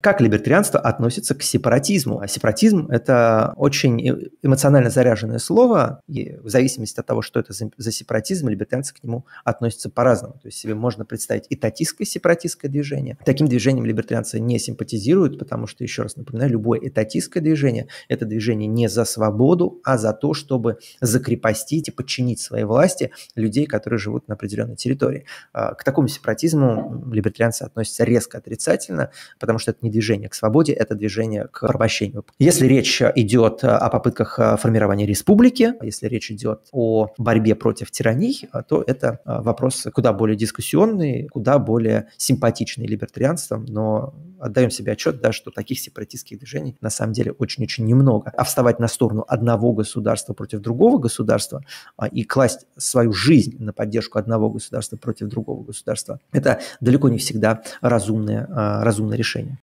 Как либертарианство относится к сепаратизму? А сепаратизм – это очень э, эмоционально заряженное слово, и в зависимости от того, что это за, за сепаратизм, либертарианцы к нему относятся по-разному. То есть себе можно представить и сепаратистское движение. Таким движением либертарианцы не симпатизируют, потому что, еще раз напоминаю, любое этатистское движение – это движение не за свободу, а за то, чтобы закрепостить и подчинить своей власти людей, которые живут на определенной территории. А, к такому сепаратизму либертарианцы относятся резко отрицательно, потому что это не не движение к свободе, это движение к порабощению. Если речь идет о попытках э, формирования республики, если речь идет о борьбе против тираний, э, то это э, вопрос куда более дискуссионный, куда более симпатичный либертарианством, но отдаем себе отчет, да, что таких сепаратистских движений на самом деле очень-очень немного. А вставать на сторону одного государства против другого государства а, и класть свою жизнь на поддержку одного государства против другого государства, это далеко не всегда разумное, разумное решение.